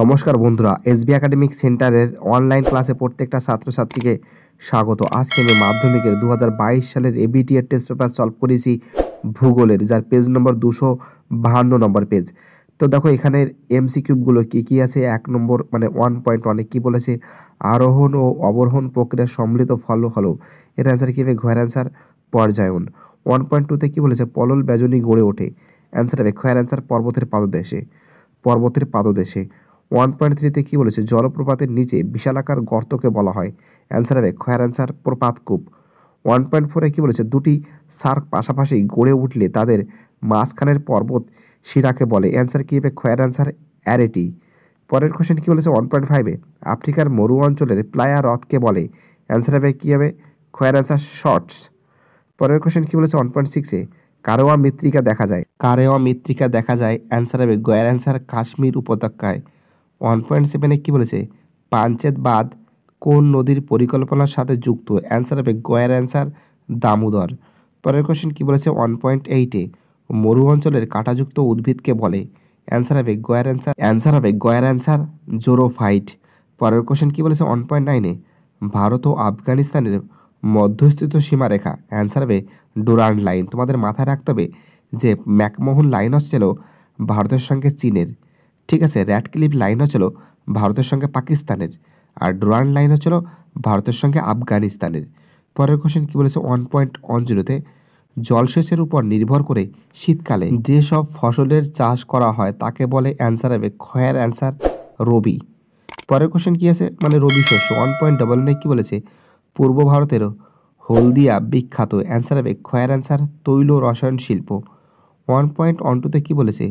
নমস্কার বন্ধুরা SB academic সেন্টারের অনলাইন ক্লাসে প্রত্যেকটা ছাত্রছাত্রীকে স্বাগত আজকে আমি মাধ্যমিকের দু সালের এবিটিএর টেস্ট পেপার সলভ করেছি ভূগোলের যার পেজ নম্বর দুশো বাহান্ন নম্বর পেজ তো দেখো এখানের এমসিকিউবগুলো কী কী আছে এক নম্বর মানে ওয়ান পয়েন্ট অনেক কী বলেছে আরোহণ ও অবরোহণ প্রক্রিয়ার সম্মিলিত ফল হল এর অ্যান্সার কী হবে ঘয়ের অ্যান্সার পর্যায়ন ওয়ান পয়েন্ট টুতে কী বলেছে পলল বেজনী গড়ে ওঠে অ্যান্সার হবে ঘয়ের অ্যান্সার পর্বতের পাদদেশে পর্বতের পাদদেশে ওয়ান পয়েন্ট থ্রিতে কী বলেছে জলপ্রপাতের নিচে বিশালাকার গর্তকে বলা হয় অ্যান্সার হবে খয়ার অ্যান্সার প্রপাতকূপ ওয়ান পয়েন্ট ফোরে কী বলেছে দুটি সার্ক পাশাপাশি গড়ে উঠলে তাদের মাঝখানের পর্বত শিরাকে বলে অ্যান্সার কী হবে খয়ার অ্যান্সার অ্যারেটি পরের কোশ্চেন কী বলেছে ওয়ান পয়েন্ট ফাইভে আফ্রিকার মরু অঞ্চলের প্লায়া হ্রদকে বলে অ্যান্সার হবে কী হবে খয়ার অ্যান্সার শর্টস পরের কোশ্চেন কী বলেছে ওয়ান পয়েন্ট সিক্সে কারোয়া মৃত্তিকা দেখা যায় কারেওয়া মৃত্তিকা দেখা যায় অ্যান্সার হবে গয়ার অ্যান্সার কাশ্মীর উপত্যকায় ওয়ান পয়েন্ট সেভেনে কী বলেছে পাঞ্চেত বাঁধ কোন নদীর পরিকল্পনার সাথে যুক্ত অ্যান্সার হবে গয়ার অ্যান্সার দামোদর পরের কোশ্চেন কী বলেছে ওয়ান পয়েন্ট এইটে মরু অঞ্চলের কাঁটাযুক্ত উদ্ভিদকে বলে অ্যান্সার হবে গয়ের অ্যান্সার অ্যান্সার হবে গয়ের অ্যান্সার জোরোফাইট পরের কোশ্চেন কী বলেছে ওয়ান পয়েন্ট নাইনে ভারত ও আফগানিস্তানের মধ্যস্থিত সীমারেখা অ্যান্সার হবে ডোরান্ড লাইন তোমাদের মাথায় রাখতে হবে যে ম্যাকমোহন লাইন হচ্ছিল ভারতের সঙ্গে চীনের ঠিক আছে র্যাড ক্লিপ লাইন হচ্ছিল ভারতের সঙ্গে পাকিস্তানের আর ড্রোয়ান লাইন হচ্ছিল ভারতের সঙ্গে আফগানিস্তানের পরের কোশ্চেন কী বলেছে ওয়ান পয়েন্ট ওয়ান জিরোতে জলসেচের উপর নির্ভর করে শীতকালে যেসব ফসলের চাষ করা হয় তাকে বলে অ্যান্সার হবে খয়ের অ্যান্সার রবি পরের কোশ্চেন কী আছে মানে রবি শস্য ওয়ান পয়েন্ট ডবল নাইন কী বলেছে পূর্ব ভারতের হলদিয়া বিখ্যাত অ্যান্সার হবে খয়ের অ্যান্সার তৈল রসায়ন শিল্প ওয়ান পয়েন্ট ওয়ান টুতে কী বলেছে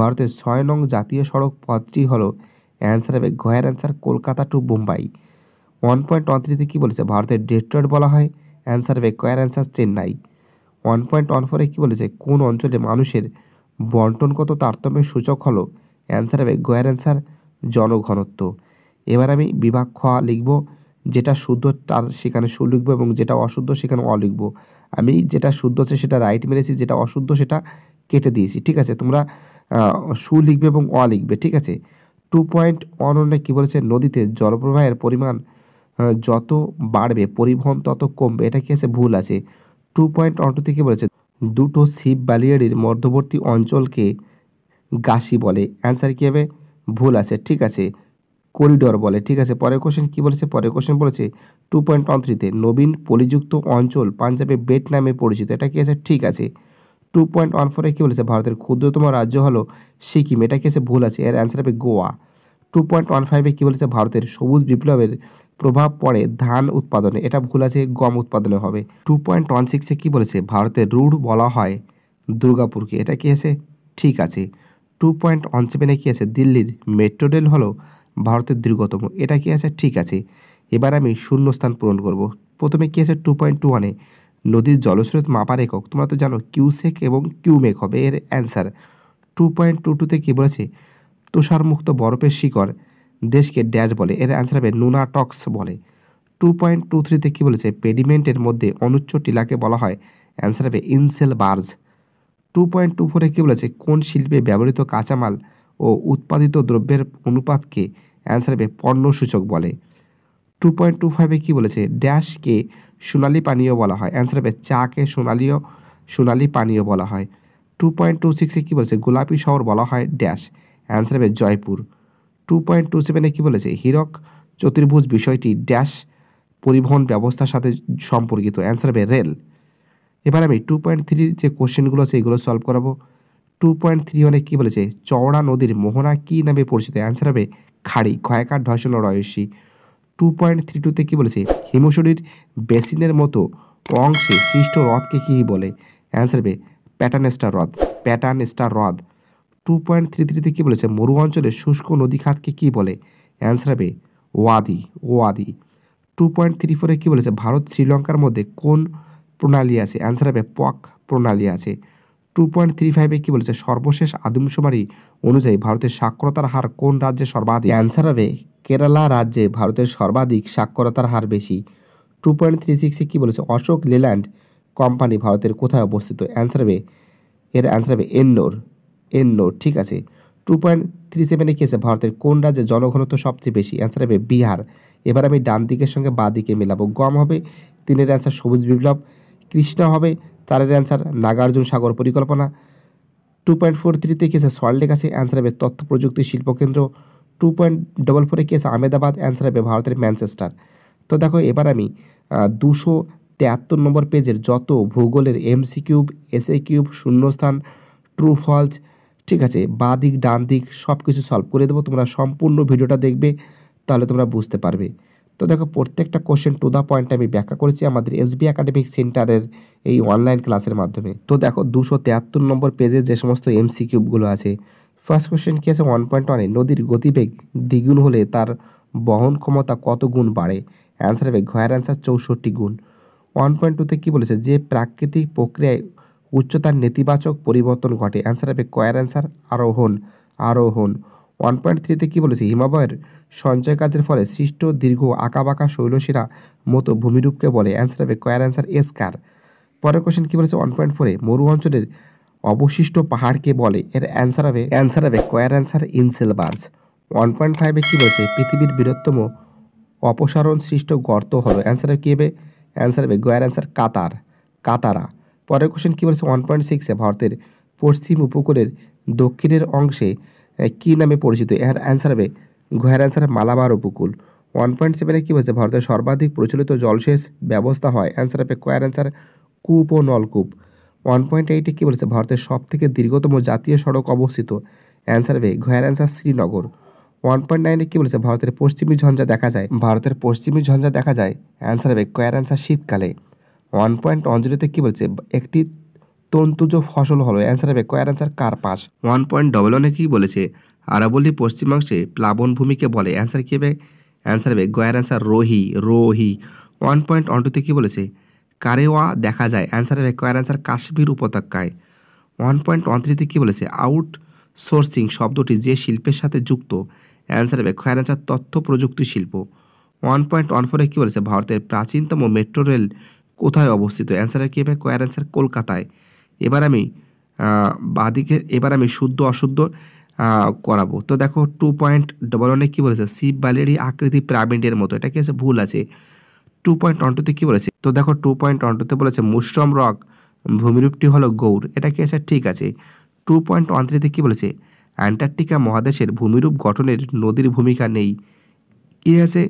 ভারতের ছয় নং জাতীয় সড়ক পথটি হল অ্যান্সার হবে গয়ের answer Kolkata to Mumbai one point one থ্রিতে কী বলেছে ভারতের ডেট্রয়েড বলা হয় অ্যান্সার হবে কয়ের answer Chennai one point one ফোরে কী বলেছে কোন অঞ্চলে মানুষের বন্টনগত তারতম্যের সূচক হলো অ্যান্সার হবে গয়ের অ্যান্সার জনঘনত্ব এবার আমি বিভাগ খ লিখব যেটা শুদ্ধ তার সেখানে সু লিখবো এবং যেটা অশুদ্ধ সেখানে অ লিখব আমি যেটা শুদ্ধ আছে সেটা রাইট মেরেছি যেটা অশুদ্ধ সেটা কেটে দিয়েছি ঠিক আছে তোমরা সু লিখবে এবং অ লিখবে ঠিক আছে টু পয়েন্ট ওয়ান ওয়ানে কী বলেছে নদীতে জলপ্রবাহের পরিমাণ যত বাড়বে পরিবহন তত কমবে এটা কি আছে ভুল আছে টু পয়েন্ট ওয়ান টুতে কী বলেছে দুটো শিব বালিয়াড়ির মধ্যবর্তী অঞ্চলকে গাসি বলে অ্যান্সার কী হবে ভুল আছে ঠিক আছে করিডর বলে ঠিক আছে পরের কোশ্চেন কী বলেছে পরের কোশ্চেন বলেছে টু পয়েন্ট ওয়ান থ্রিতে নবীন পলিযুক্ত অঞ্চল পাঞ্জাবে বেট নামে পরিচিত এটা কি আছে ঠিক আছে টু পয়েন্ট ওয়ান ফোরে কী বলেছে ভারতের ক্ষুদ্রতম রাজ্য হলো সিকিম এটা কেসে ভুল আছে এর অ্যান্সার হবে গোয়া টু পয়েন্ট ওয়ান ফাইভে কী বলেছে ভারতের সবুজ বিপ্লবের প্রভাব পড়ে ধান উৎপাদনে এটা ভুল আছে গম উৎপাদনে হবে টু পয়েন্ট ওয়ান সিক্সে কী বলেছে ভারতের রুড় বলা হয় দুর্গাপুরকে এটা কী আছে ঠিক আছে টু পয়েন্ট ওয়ান সেভেনে কী আছে দিল্লির মেট্রো রেল হলো ভারতের দীর্ঘতম এটা কী আছে ঠিক আছে এবার আমি শূন্য স্থান পূরণ করব প্রথমে কী আছে টু পয়েন্ট টু ওয়ানে নদীর জলস্রোত মাপার একক তোমরা তো জানো কিউসেক এবং কিউমেক হবে এর অ্যান্সার টু পয়েন্ট টু টুতে কী বলেছে তুষারমুক্ত বরফের শিকড় দেশকে ড্যাশ বলে এর অ্যান্সার হবে নুনাটক্স বলে টু পয়েন্ট টু থ্রিতে কী বলেছে পেডিমেন্টের মধ্যে অনুচ্চ টিলাকে বলা হয় অ্যান্সার হবে inselberg two point two ফোরে কী বলেছে কোন শিল্পে ব্যবহৃত কাঁচামাল ও উৎপাদিত দ্রব্যের অনুপাতকে অ্যান্সার হবে পণ্য সূচক বলে টু পয়েন্ট টু ফাইভে কী বলেছে ড্যাশকে সোনালি পানীয় বলা হয় অ্যান্সার হবে চাকে সোনালিও সোনালি পানীয় বলা হয় টু পয়েন্ট টু সিক্সে কী বলেছে গোলাপি শহর বলা হয় ড্যাশ অ্যান্সার হবে জয়পুর টু পয়েন্ট টু সেভেনে কী বলেছে হীরক চতুর্ভুজ বিষয়টি ড্যাশ পরিবহন ব্যবস্থার সাথে সম্পর্কিত অ্যান্সার হবে রেল এবার আমি টু পয়েন্ট থ্রির যে কোশ্চেনগুলো আছে এগুলো সলভ করাবো টু পয়েন্ট থ্রি অনেক কী বলেছে চওড়া নদীর মোহনা কী নামে পরিচিত অ্যান্সার হবে খাড়ি ক্ষয়কার ধর্ষণ রয়সী টু পয়েন্ট থ্রি টুতে কী বলেছে হিমশরীর বেসিনের মতো অংশে সৃষ্ট হ্রদকে কী বলে অ্যান্সার হবে প্যাটার্ন স্টার হ্রদ প্যাটার্ন স্টার হ্রদ টু পয়েন্ট থ্রি থ্রিতে কী বলেছে মরু অঞ্চলে শুষ্ক নদী খাতকে কী বলে অ্যান্সার হবে ওয়াদি ওয়াদি টু পয়েন্ট থ্রি ফোরে কী বলেছে ভারত শ্রীলঙ্কার মধ্যে কোন প্রণালী আছে অ্যান্সার হবে পক প্রণালী আছে টু পয়েন্ট থ্রি ফাইভে কী বলেছে সর্বশেষ আদমশুমারি অনুযায়ী ভারতের সাক্ষরতার হার কোন রাজ্যে সর্বাধিক অ্যান্সার হবে কেরালা রাজ্যে ভারতের সর্বাধিক সাক্ষরতার হার বেশি টু পয়েন্ট থ্রি সিক্সে কী বলেছে অশোক লেল্যান্ড কোম্পানি ভারতের কোথায় অবস্থিত অ্যান্সার হবে এর অ্যান্সার হবে এন্নোর এন্নোর ঠিক আছে টু পয়েন্ট থ্রি সেভেনে কী আছে ভারতের কোন রাজ্যে জনঘনত্ব সবচেয়ে বেশি অ্যান্সার হবে বিহার এবার আমি ডান দিকের সঙ্গে বাঁ দিকে মেলাবো গম হবে তিনের অ্যান্সার সবুজ বিপ্লব কৃষ্ণ হবে তারের অ্যান্সার নাগার্জুন সাগর পরিকল্পনা টু পয়েন্ট ফোর থ্রিতে কেসে সল্টলেক আছে অ্যান্সার হবে তথ্য প্রযুক্তি শিল্পকেন্দ্র টু পয়েন্ট ডবল ফোরে কেসে আহমেদাবাদ অ্যান্সার হবে ভারতের ম্যানচেস্টার তো দেখো এবার আমি দুশো তেয়াত্তর নম্বর পেজের যত ভূগোলের এমসি কিউব এসএ কিউব শূন্যস্থান ট্রু ফলস ঠিক আছে বা দিক ডান দিক সব কিছু সলভ করে দেবো তোমরা সম্পূর্ণ ভিডিওটা দেখবে তাহলে তোমরা বুঝতে পারবে তো দেখো প্রত্যেকটা কোশ্চেন টু দ্য পয়েন্ট আমি ব্যাখ্যা করেছি আমাদের এসবি একাডেমিক সেন্টারের এই অনলাইন ক্লাসের মাধ্যমে তো দেখো দুশো তেয়াত্তর নম্বর পেজে যে সমস্ত সি কিউবগুলো আছে ফার্স্ট কোশ্চেন কী আছে ওয়ান পয়েন্ট ওয়ানে নদীর গতিবেগ দ্বিগুণ হলে তার বহন ক্ষমতা কত গুণ বাড়ে অ্যান্সার হবে ঘয়ের অ্যান্সার চৌষট্টি গুণ ওয়ান পয়েন্ট টুতে কী বলেছে যে প্রাকৃতিক প্রক্রিয়ায় উচ্চতার নেতিবাচক পরিবর্তন ঘটে অ্যান্সার হবে কয়ের অ্যান্সার আরোহণ আরোহণ ওয়ান পয়েন্ট থ্রিতে কী বলেছে হিমাবয়ের সঞ্চয় কাজের ফলে সৃষ্ট দীর্ঘ আঁকাবাঁকা শৈলশিরা মতো ভূমিরূপকে বলে অ্যান্সার হবে কয়ার অ্যান্সার এস কার পরের কোশ্চেন কী বলেছে ওয়ান পয়েন্ট ফোরে মরু অঞ্চলের অবশিষ্ট পাহাড়কে বলে এর অ্যান্সার হবে অ্যান্সার হবে কয়ার অ্যান্সার ইনসেলবার্জ ওয়ান পয়েন্ট ফাইভে কী বলেছে পৃথিবীর বৃহত্তম অপসারণ সৃষ্ট গর্ত হবে অ্যান্সার কী হবে অ্যান্সার হবে গয়ার অ্যান্সার কাতার কাতারা পরের কোশ্চেন কী বলেছে ওয়ান পয়েন্ট সিক্সে ভারতের পশ্চিম উপকূলের দক্ষিণের অংশে কি নামে পরিচিত এর অ্যান্সার হবে ঘয়ের অ্যান্সার মালাবার উপকূল ওয়ান পয়েন্ট সেভেনে কী বলছে ভারতের সর্বাধিক প্রচলিত জলসেচ ব্যবস্থা হয় অ্যান্সার হবে কয়ার অ্যান্সার কূপ ও নলকূপ ওয়ান পয়েন্ট এইটে কী বলেছে ভারতের সবথেকে দীর্ঘতম জাতীয় সড়ক অবস্থিত অ্যান্সার হবে ঘয়ের অ্যান্সার শ্রীনগর ওয়ান পয়েন্ট নাইনে কী বলেছে ভারতের পশ্চিমী ঝঞ্ঝা দেখা যায় ভারতের পশ্চিমী ঝঞ্ঝা দেখা যায় অ্যান্সার হবে কয়ার অ্যান্সার শীতকালে ওয়ান পয়েন্ট অঞ্জলিতে কী বলছে একটি তন্তুজ ফসল হলো অ্যান্সার হবে কয়ের অ্যান্সার কার্পাস ওয়ান পয়েন্ট ডবল ওয়ানে কী বলেছে আরাবলি পশ্চিমাংশে প্লাবনভূমিকে বলে অ্যান্সার কী হবে অ্যান্সার হবে গয়ের answer Rohi Rohi one point one টুতে কী বলেছে কারেওয়া দেখা যায় অ্যান্সার হবে কয়ের অ্যান্সার কাশ্মীর উপত্যকায় ওয়ান পয়েন্ট ওয়ান থ্রিতে কী বলেছে আউট সোর্সিং শব্দটি যে শিল্পের সাথে যুক্ত অ্যান্সার হবে কয়ের অ্যান্সার তথ্য প্রযুক্তি শিল্প ওয়ান পয়েন্ট ওয়ান ফোরে কী বলেছে ভারতের প্রাচীনতম মেট্রো রেল কোথায় অবস্থিত অ্যান্সার কী হবে কয়ের অ্যান্সার কলকাতায় এবার আমি বাঁদিকে এবার আমি শুদ্ধ অশুদ্ধ করাবো তো দেখো টু পয়েন্ট ডবল ওয়ানে কী বলেছে শিব বালেরই আকৃতি প্রামিডের মতো এটা কি আছে ভুল আছে টু পয়েন্ট ওয়ান অন্টুতে কী বলেছে তো দেখো টু পয়েন্ট ওয়ান টুতে বলেছে মুশ্রম রক ভূমিরূপটি হলো গৌর এটা কি আছে ঠিক আছে টু পয়েন্ট ওয়ান থ্রিতে কী বলেছে অ্যান্টার্কটিকা মহাদেশের ভূমিরূপ গঠনের নদীর ভূমিকা নেই কি আছে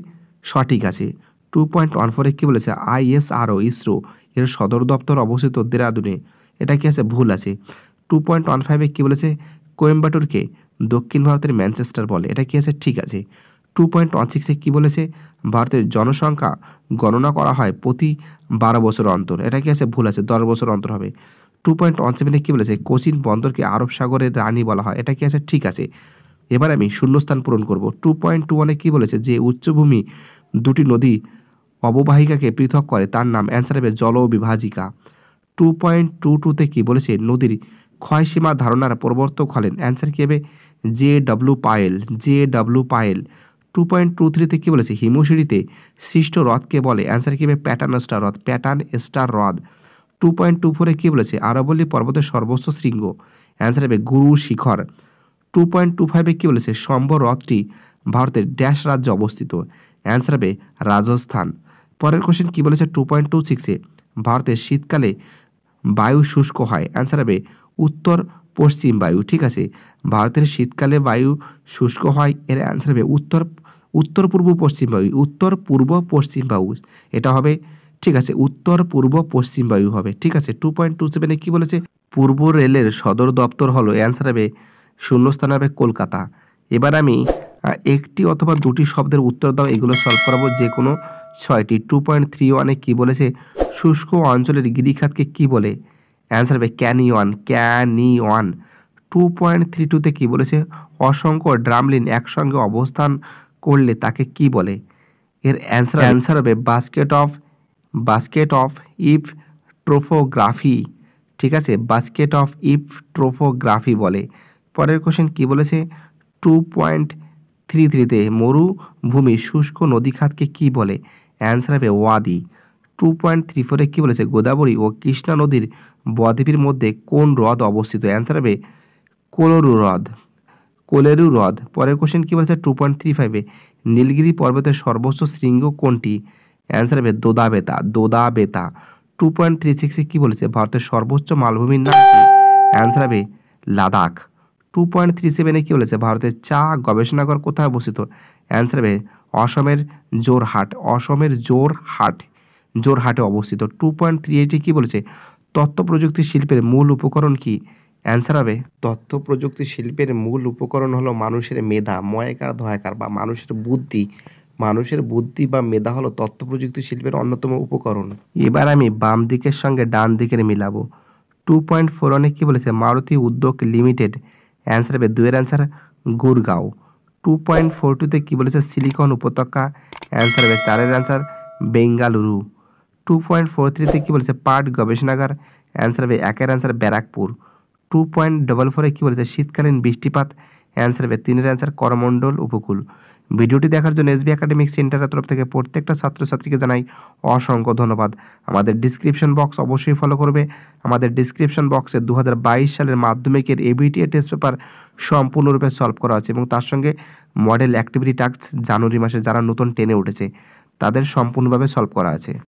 সঠিক আছে টু পয়েন্ট ওয়ান ফোরে কী বলেছে আইএসআরও ইসরো এর সদর দপ্তর অবস্থিত দেরাদুনে এটা কি আছে ভুল আছে টু পয়েন্ট ওয়ান ফাইভে কী বলেছে কোয়েম্বাটুরকে দক্ষিণ ভারতের ম্যানচেস্টার বলে এটা কি আছে ঠিক আছে টু পয়েন্ট ওয়ান সিক্সে কী বলেছে ভারতের জনসংখ্যা গণনা করা হয় প্রতি বারো বছর অন্তর এটা কি আছে ভুল আছে দশ বছর অন্তর হবে টু পয়েন্ট ওয়ান সেভেনে কী বলেছে কোচিন বন্দরকে আরব সাগরের রানী বলা হয় এটা কি আছে ঠিক আছে এবার আমি শূন্যস্থান পূরণ করব টু পয়েন্ট টু ওয়ানে কী বলেছে যে উচ্চভূমি দুটি নদী অববাহিকাকে পৃথক করে তার নাম অ্যান্সার হবে জল বিভাজিকা টু পয়েন্ট টু টুতে কী বলেছে নদীর ক্ষয়সীমা ধারণার প্রবর্তক হলেন অ্যান্সার কী হবে J W Powell J W Powell two point two থ্রিতে কী বলেছে হিমশিড়িতে সৃষ্ট হ্রদকে বলে অ্যান্সার কী হবে প্যাটার্ন স্টার হ্রদ প্যাটার্ন স্টার হ্রদ টু পয়েন্ট টু ফোরে কী বলেছে আরবল্লী পর্বতের সর্বোচ্চ শৃঙ্গ অ্যান্সার হবে গুরু শিখর টু পয়েন্ট টু ফাইভে কী বলেছে সম্বর হ্রদটি ভারতের ড্যাশ রাজ্যে অবস্থিত অ্যান্সার হবে রাজস্থান পরের কোশ্চেন কী বলেছে টু পয়েন্ট টু সিক্সে ভারতের শীতকালে বায়ু শুষ্ক হয় অ্যান্সার হবে উত্তর পশ্চিম বায়ু ঠিক আছে ভারতের শীতকালে বায়ু শুষ্ক হয় এর অ্যান্সার হবে উত্তর উত্তর পূর্ব পশ্চিম বায়ু উত্তর পূর্ব পশ্চিম বায়ু এটা হবে ঠিক আছে উত্তর পূর্ব পশ্চিম বায়ু হবে ঠিক আছে টু পয়েন্ট টু সেভেনে কী বলেছে পূর্ব রেলের সদর দপ্তর হলো অ্যান্সার হবে শূন্যস্থান হবে কলকাতা এবার আমি একটি অথবা দুটি শব্দের উত্তর দাও এগুলো সলভ করাবো যে কোনো ছয়টি টু পয়েন্ট থ্রি ওয়ানে কী বলেছে শুষ্ক অঞ্চলের গিরিখাতকে কি বলে অ্যান্সার হবে canyon canyon two point three টুতে কী বলেছে অসংখ্য ড্রামলিন একসঙ্গে অবস্থান করলে তাকে কি বলে এর অ্যান্সার অ্যান্সার হবে basket of basket of if topography ঠিক আছে বাস্কেট অফ ইফ ট্রোফোগ্রাফি বলে পরের কোশ্চেন কি বলেছে টু পয়েন্ট থ্রি থ্রিতে মরুভূমি শুষ্ক নদীখাতকে কি বলে অ্যান্সার হবে ওয়াদি টু পয়েন্ট থ্রি ফোরে কী বলেছে গোদাবরী ও কৃষ্ণা নদীর বদ্বীপের মধ্যে কোন হ্রদ অবস্থিত অ্যান্সার হবে কোলরু হ্রদ কোলেরু হ্রদ পরের কোশ্চেন কী বলেছে টু পয়েন্ট থ্রি ফাইভে নীলগিরি পর্বতের সর্বোচ্চ শৃঙ্গ কোনটি অ্যান্সার হবে Doddabetta Doddabetta two point three সিক্সে কী বলেছে ভারতের সর্বোচ্চ মালভূমির নাম অ্যান্সার হবে লাদাখ টু পয়েন্ট থ্রি সেভেনে কী বলেছে ভারতের চা গবেষণাগার কোথায় অবস্থিত অ্যান্সার হবে অসমের জোরহাট অসমের জোরহাট জোরহাটে অবস্থিত টু পয়েন্ট থ্রি এইটে কী বলেছে তথ্য প্রযুক্তি শিল্পের মূল উপকরণ কি অ্যান্সার হবে তথ্য প্রযুক্তি শিল্পের মূল উপকরণ হলো মানুষের মেধা ময়কার ধয়কার বা মানুষের বুদ্ধি মানুষের বুদ্ধি বা মেধা হলো তথ্য প্রযুক্তি শিল্পের অন্যতম উপকরণ এবার আমি বাম দিকের সঙ্গে ডান দিকের মিলাবো টু পয়েন্ট ফোর অনেক কী বলেছে মারুতি উদ্যোগ লিমিটেড অ্যান্সার হবে দুয়ের answer Gurgaon two point four টুতে কী বলেছে সিলিকন উপত্যকা অ্যান্সার হবে চারের answer Bengaluru two point four থ্রিতে কী বলেছে পাট গবেষণাগার অ্যান্সার হবে একের answer Barrackpore two point double ফোরে কী বলেছে শীতকালীন বৃষ্টিপাত অ্যান্সার হবে তিনের অ্যান্সার করমণ্ডল উপকূল ভিডিওটি দেখার জন্য এসবি একাডেমিক সেন্টারের তরফ থেকে প্রত্যেকটা ছাত্রছাত্রীকে জানাই অসংখ্য ধন্যবাদ আমাদের ডিসক্রিপশন বক্স অবশ্যই ফলো করবে আমাদের ডিসক্রিপশন বক্সে দু সালের মাধ্যমিকের এবিটিএ টেস্ট পেপার সম্পূর্ণরূপে সলভ করা আছে এবং তার সঙ্গে মডেল অ্যাক্টিভিটি টাস্ক জানুয়ারি মাসে যারা নতুন টেনে উঠেছে তাদের সম্পূর্ণভাবে সলভ করা আছে